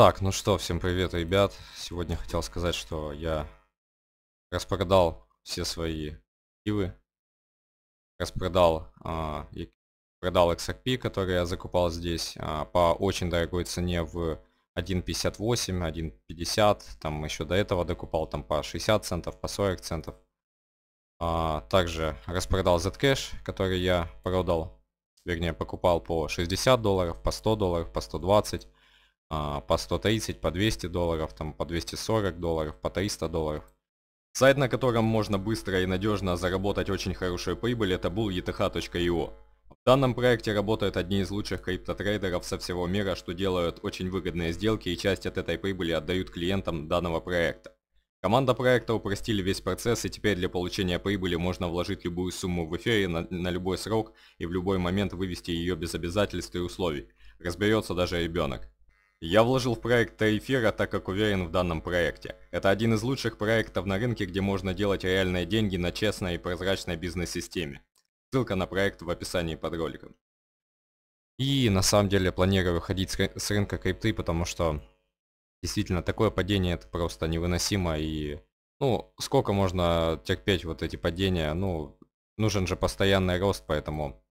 Так, ну что, всем привет, ребят. Сегодня хотел сказать, что я распродал все свои активы. Распродал а, и продал XRP, который я закупал здесь а, по очень дорогой цене в 1.58, 1.50. Там еще до этого докупал там по 60 центов, по 40 центов. А, также распродал Zcash, который я продал, вернее покупал по 60 долларов, по 100 долларов, по 120 а, по 130, по 200 долларов, там по 240 долларов, по 300 долларов. Сайт, на котором можно быстро и надежно заработать очень хорошую прибыль, это bulleth.io. В данном проекте работают одни из лучших криптотрейдеров со всего мира, что делают очень выгодные сделки и часть от этой прибыли отдают клиентам данного проекта. Команда проекта упростили весь процесс и теперь для получения прибыли можно вложить любую сумму в эфире на, на любой срок и в любой момент вывести ее без обязательств и условий. Разберется даже ребенок. Я вложил в проект Тайфера, так как уверен в данном проекте. Это один из лучших проектов на рынке, где можно делать реальные деньги на честной и прозрачной бизнес-системе. Ссылка на проект в описании под роликом. И на самом деле планирую выходить с рынка крипты, потому что действительно такое падение это просто невыносимо и... Ну, сколько можно терпеть вот эти падения, ну, нужен же постоянный рост, поэтому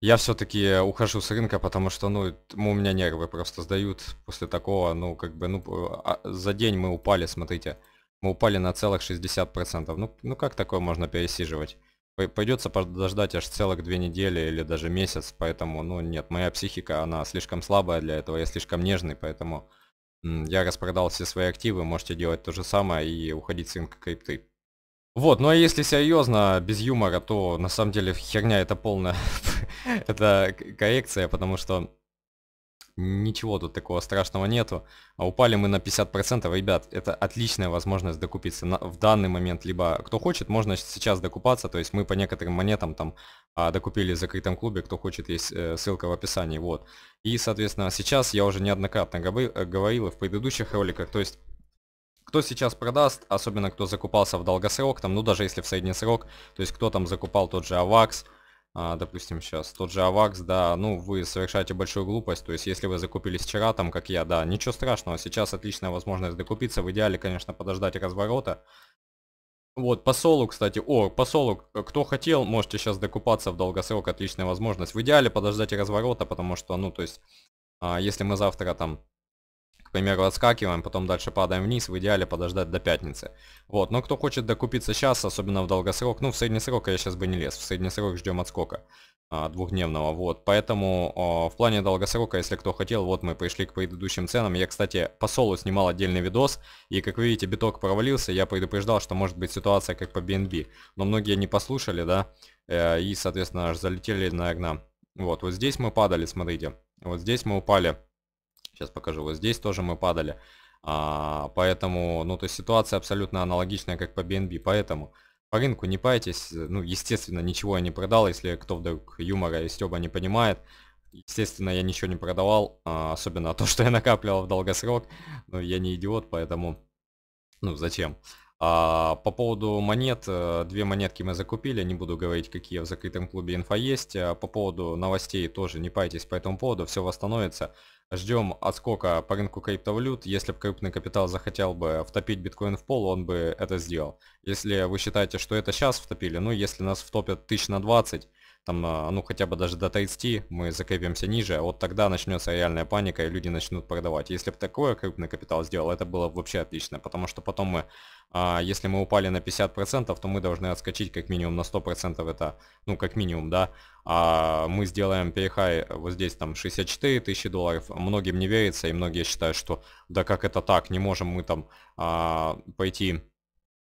я все-таки ухожу с рынка, потому что, ну, у меня нервы просто сдают после такого, ну, как бы, ну, а, за день мы упали, смотрите, мы упали на целых 60%. Ну, ну как такое можно пересиживать? Пойдется подождать аж целых две недели или даже месяц, поэтому, ну, нет, моя психика, она слишком слабая для этого, я слишком нежный, поэтому я распродал все свои активы, можете делать то же самое и уходить с рынка крипты. Вот, ну а если серьезно, без юмора, то на самом деле херня это полная. это коррекция, потому что ничего тут такого страшного нету. А упали мы на 50%, ребят, это отличная возможность докупиться на, в данный момент. Либо кто хочет, можно сейчас докупаться, то есть мы по некоторым монетам там а, докупили в закрытом клубе, кто хочет, есть э, ссылка в описании, вот. И, соответственно, сейчас я уже неоднократно э, говорил, говорил в предыдущих роликах, то есть кто сейчас продаст, особенно кто закупался в долгосрок, там, ну даже если в средний срок, то есть кто там закупал тот же авакс, а, допустим, сейчас тот же авакс, да, ну вы совершаете большую глупость, то есть если вы закупились вчера, там, как я, да, ничего страшного, сейчас отличная возможность докупиться, в идеале, конечно, подождать разворота, вот, по солу, кстати, о, по солу, кто хотел, можете сейчас докупаться в долгосрок, отличная возможность. В идеале подождать разворота, потому что, ну, то есть, а, если мы завтра там к примеру, отскакиваем, потом дальше падаем вниз, в идеале подождать до пятницы. Вот, но кто хочет докупиться сейчас, особенно в долгосрок, ну в средний срок я сейчас бы не лез, в средний срок ждем отскока а, двухдневного, вот, поэтому о, а, в плане долгосрока, если кто хотел, вот мы пришли к предыдущим ценам, я, кстати, по солу снимал отдельный видос, и, как вы видите, биток провалился, я предупреждал, что может быть ситуация как по BNB, но многие не послушали, да, э, и, соответственно, аж залетели, на наверное, вот, вот здесь мы падали, смотрите, вот здесь мы упали, Сейчас покажу. Вот здесь тоже мы падали. А, поэтому, ну, то есть ситуация абсолютно аналогичная, как по BNB. Поэтому по рынку не пайтесь. Ну, естественно, ничего я не продал, если кто вдруг юмора и стеба не понимает. Естественно, я ничего не продавал, а, особенно то, что я накапливал в долгосрок. Но ну, я не идиот, поэтому, ну, зачем? А, по поводу монет, э, две монетки мы закупили, не буду говорить, какие в закрытом клубе инфа есть. Э, по поводу новостей тоже не пайтесь по этому поводу, все восстановится. Ждем отскока по рынку криптовалют. Если бы крупный капитал захотел бы втопить биткоин в пол, он бы это сделал. Если вы считаете, что это сейчас втопили, ну если нас втопят тысяч на 20, там, а, ну, хотя бы даже до 30 мы закрепимся ниже, а вот тогда начнется реальная паника, и люди начнут продавать. Если бы такое крупный капитал сделал, это было бы вообще отлично, потому что потом мы, а, если мы упали на 50%, то мы должны отскочить как минимум на 100%, это, ну, как минимум, да, а мы сделаем перехай вот здесь там 64 тысячи долларов. Многим не верится, и многие считают, что да как это так, не можем мы там а, пойти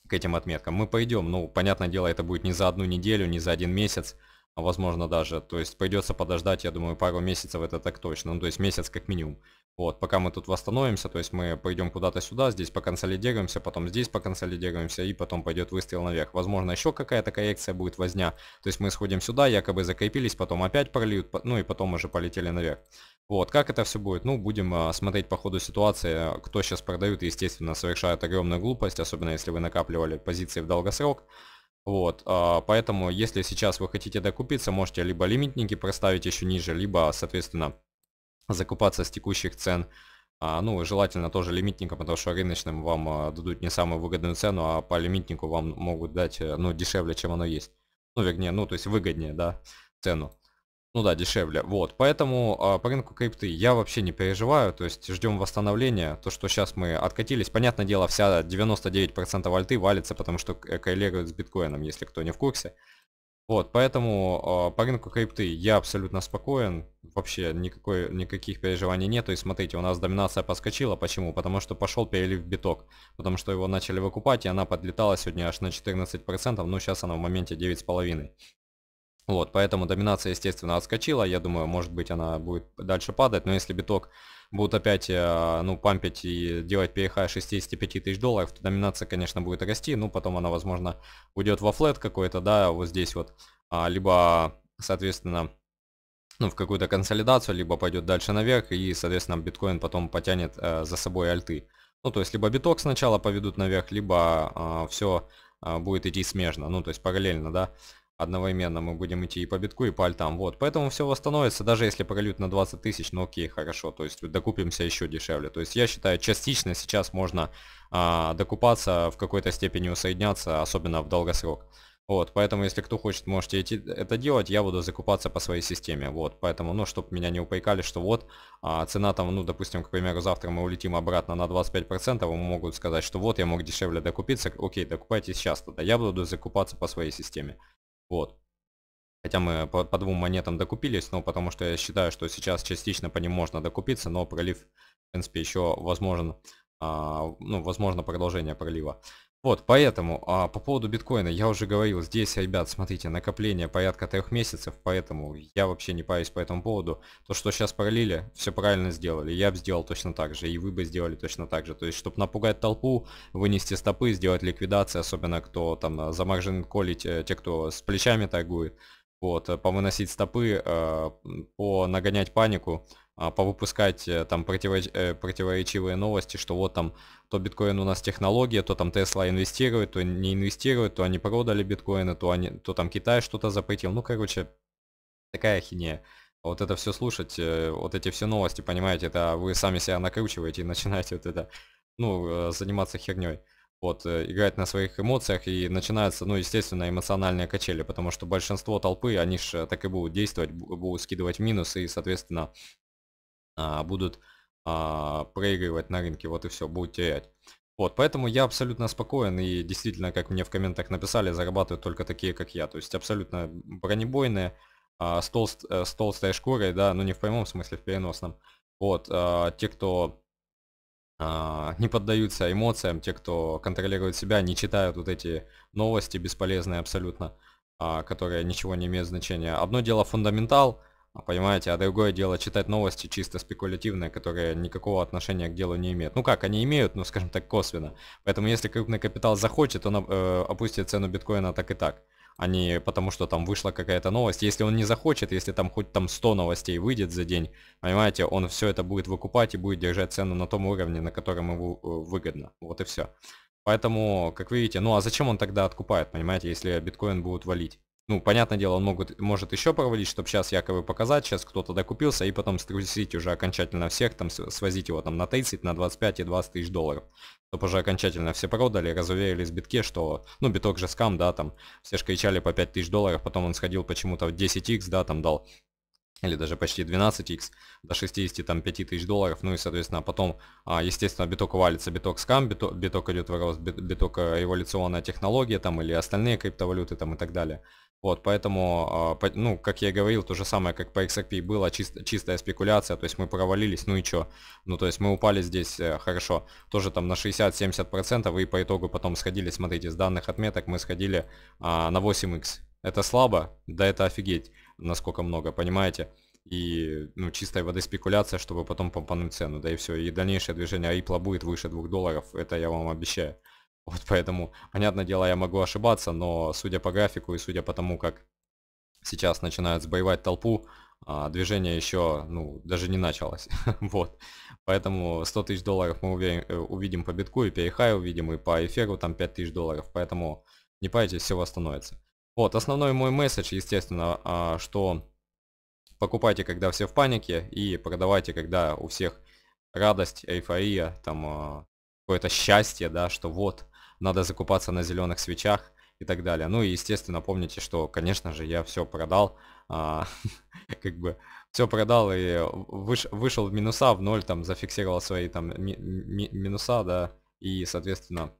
к этим отметкам. Мы пойдем, ну, понятное дело, это будет не за одну неделю, не за один месяц, возможно даже. То есть придется подождать, я думаю, пару месяцев это так точно, ну то есть месяц как минимум. Вот, пока мы тут восстановимся, то есть мы пойдем куда-то сюда, здесь поконсолидируемся, потом здесь поконсолидируемся, и потом пойдет выстрел наверх. Возможно, еще какая-то коррекция будет возня. То есть мы сходим сюда, якобы закрепились, потом опять прольют, ну и потом уже полетели наверх. Вот, как это все будет? Ну, будем а, смотреть по ходу ситуации, кто сейчас продают, естественно, совершает огромную глупость, особенно если вы накапливали позиции в долгосрок. Вот, а, поэтому если сейчас вы хотите докупиться, можете либо лимитники проставить еще ниже, либо, соответственно, закупаться с текущих цен. А, ну, желательно тоже лимитником, потому что рыночным вам а, дадут не самую выгодную цену, а по лимитнику вам могут дать, э, ну, дешевле, чем оно есть. Ну, вернее, ну, то есть выгоднее, да, цену. Ну да, дешевле. Вот, поэтому э, по рынку крипты я вообще не переживаю, то есть ждем восстановления. То, что сейчас мы откатились, понятное дело, вся 99% альты валится, потому что коррелирует с биткоином, если кто не в курсе. Вот, поэтому э, по рынку крипты я абсолютно спокоен, вообще никакой, никаких переживаний нет. То есть смотрите, у нас доминация подскочила, почему? Потому что пошел перелив биток, потому что его начали выкупать, и она подлетала сегодня аж на 14%, но сейчас она в моменте 9,5%. Вот, поэтому доминация, естественно, отскочила. Я думаю, может быть, она будет дальше падать. Но если биток будет опять, э, ну, пампить и делать PH 65 тысяч долларов, то доминация, конечно, будет расти. Ну, потом она, возможно, уйдет во флет какой-то, да, вот здесь вот. А, либо, соответственно, ну, в какую-то консолидацию, либо пойдет дальше наверх, и, соответственно, биткоин потом потянет э, за собой альты. Ну, то есть, либо биток сначала поведут наверх, либо а, все а, будет идти смежно, ну, то есть, параллельно, да одновременно мы будем идти и по битку, и по альтам. Вот, поэтому все восстановится, даже если пролют на 20 тысяч, ну окей, хорошо, то есть докупимся еще дешевле. То есть я считаю, частично сейчас можно а, докупаться, в какой-то степени усоединяться, особенно в долгосрок. Вот, поэтому если кто хочет, можете идти это делать, я буду закупаться по своей системе, вот, поэтому, ну, чтобы меня не упайкали, что вот, а, цена там, ну, допустим, к примеру, завтра мы улетим обратно на 25%, и могут сказать, что вот, я мог дешевле докупиться, окей, докупайте сейчас тогда, я буду закупаться по своей системе. Вот. Хотя мы по, по двум монетам докупились, но потому что я считаю, что сейчас частично по ним можно докупиться, но пролив, в принципе, еще возможен, а, ну, возможно продолжение пролива. Вот, поэтому, а, по поводу биткоина, я уже говорил, здесь, ребят, смотрите, накопление порядка трех месяцев, поэтому я вообще не парюсь по этому поводу. То, что сейчас пролили, все правильно сделали, я бы сделал точно так же, и вы бы сделали точно так же. То есть, чтобы напугать толпу, вынести стопы, сделать ликвидации, особенно кто там э, за маржин колить, э, те, кто с плечами торгует, вот, э, повыносить стопы, э, нагонять панику, а, повыпускать э, там э, противоречивые новости, что вот там то биткоин у нас технология, то там Тесла инвестирует, то не инвестирует, то они продали биткоины, то, они... то там Китай что-то запретил. Ну, короче, такая хинея. Вот это все слушать, э, вот эти все новости, понимаете, это вы сами себя накручиваете и начинаете вот это, ну, заниматься херней. Вот, играть на своих эмоциях и начинаются, ну, естественно, эмоциональные качели, потому что большинство толпы, они же так и будут действовать, будут скидывать минусы и, соответственно, а, будут а, проигрывать на рынке, вот и все, будут терять. Вот, поэтому я абсолютно спокоен и действительно, как мне в комментах написали, зарабатывают только такие, как я. То есть абсолютно бронебойные, а, с, толст, э, с толстой шкурой, да, ну не в прямом смысле, в переносном. Вот, а, те, кто не поддаются эмоциям, те, кто контролирует себя, не читают вот эти новости бесполезные абсолютно, которые ничего не имеют значения. Одно дело фундаментал, а понимаете, а другое дело читать новости чисто спекулятивные, которые никакого отношения к делу не имеют. Ну как, они имеют, ну скажем так, косвенно. Поэтому если крупный капитал захочет, он э, опустит цену биткоина так и так. А не потому, что там вышла какая-то новость. Если он не захочет, если там хоть там 100 новостей выйдет за день, понимаете, он все это будет выкупать и будет держать цену на том уровне, на котором ему э, выгодно. Вот и все. Поэтому, как видите, ну а зачем он тогда откупает, понимаете, если биткоин будут валить? ну, понятное дело, он могут, может еще провалить, чтобы сейчас якобы показать, сейчас кто-то докупился, и потом струсить уже окончательно всех, там, свозить его там на 30, на 25 и 20 тысяч долларов. Чтобы уже окончательно все продали, разуверились в битке, что, ну, биток же скам, да, там, все же кричали по 5 тысяч долларов, потом он сходил почему-то в 10x, да, там дал или даже почти 12x, до 65 тысяч долларов, ну и, соответственно, потом, а, естественно, биток валится, биток скам, биток, биток идет в рост, биток революционная э, технология, там, или остальные криптовалюты, там, и так далее. Вот, поэтому, а, ну, как я и говорил, то же самое, как по XRP было, чист, чистая спекуляция, то есть мы провалились, ну и чё? Ну, то есть мы упали здесь, э, хорошо, тоже там на 60-70%, и по итогу потом сходили, смотрите, с данных отметок мы сходили а, на 8x. Это слабо? Да это офигеть, насколько много, понимаете? И, ну, чистой воды спекуляция, чтобы потом помпануть цену, да и все. И дальнейшее движение Айпла будет выше 2 долларов, это я вам обещаю. Вот поэтому, понятное дело, я могу ошибаться, но судя по графику и судя по тому, как сейчас начинают сбоевать толпу, а, движение еще, ну, даже не началось. вот. Поэтому 100 тысяч долларов мы э, увидим по битку, и перехай увидим, и по эфиру там 5 тысяч долларов. Поэтому не паритесь, все восстановится. Вот, основной мой месседж, естественно, а, что покупайте, когда все в панике, и продавайте, когда у всех радость, эйфория, там а, какое-то счастье, да, что вот, надо закупаться на зеленых свечах и так далее. Ну и, естественно, помните, что, конечно же, я все продал, а, как бы все продал и выш, вышел в минуса, в ноль, там, зафиксировал свои там ми, ми, минуса, да, и, соответственно,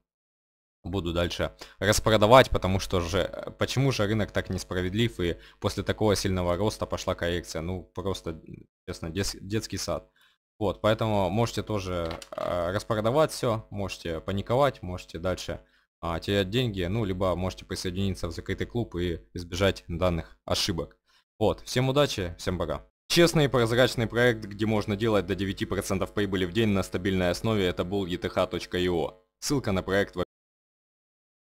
буду дальше распродавать, потому что же, почему же рынок так несправедлив и после такого сильного роста пошла коррекция, ну, просто, честно, дет, детский сад. Вот, поэтому можете тоже э, распродавать все, можете паниковать, можете дальше э, терять деньги, ну, либо можете присоединиться в закрытый клуб и избежать данных ошибок. Вот, всем удачи, всем пока. Честный и прозрачный проект, где можно делать до 9% прибыли в день на стабильной основе, это был ETH.io. Ссылка на проект в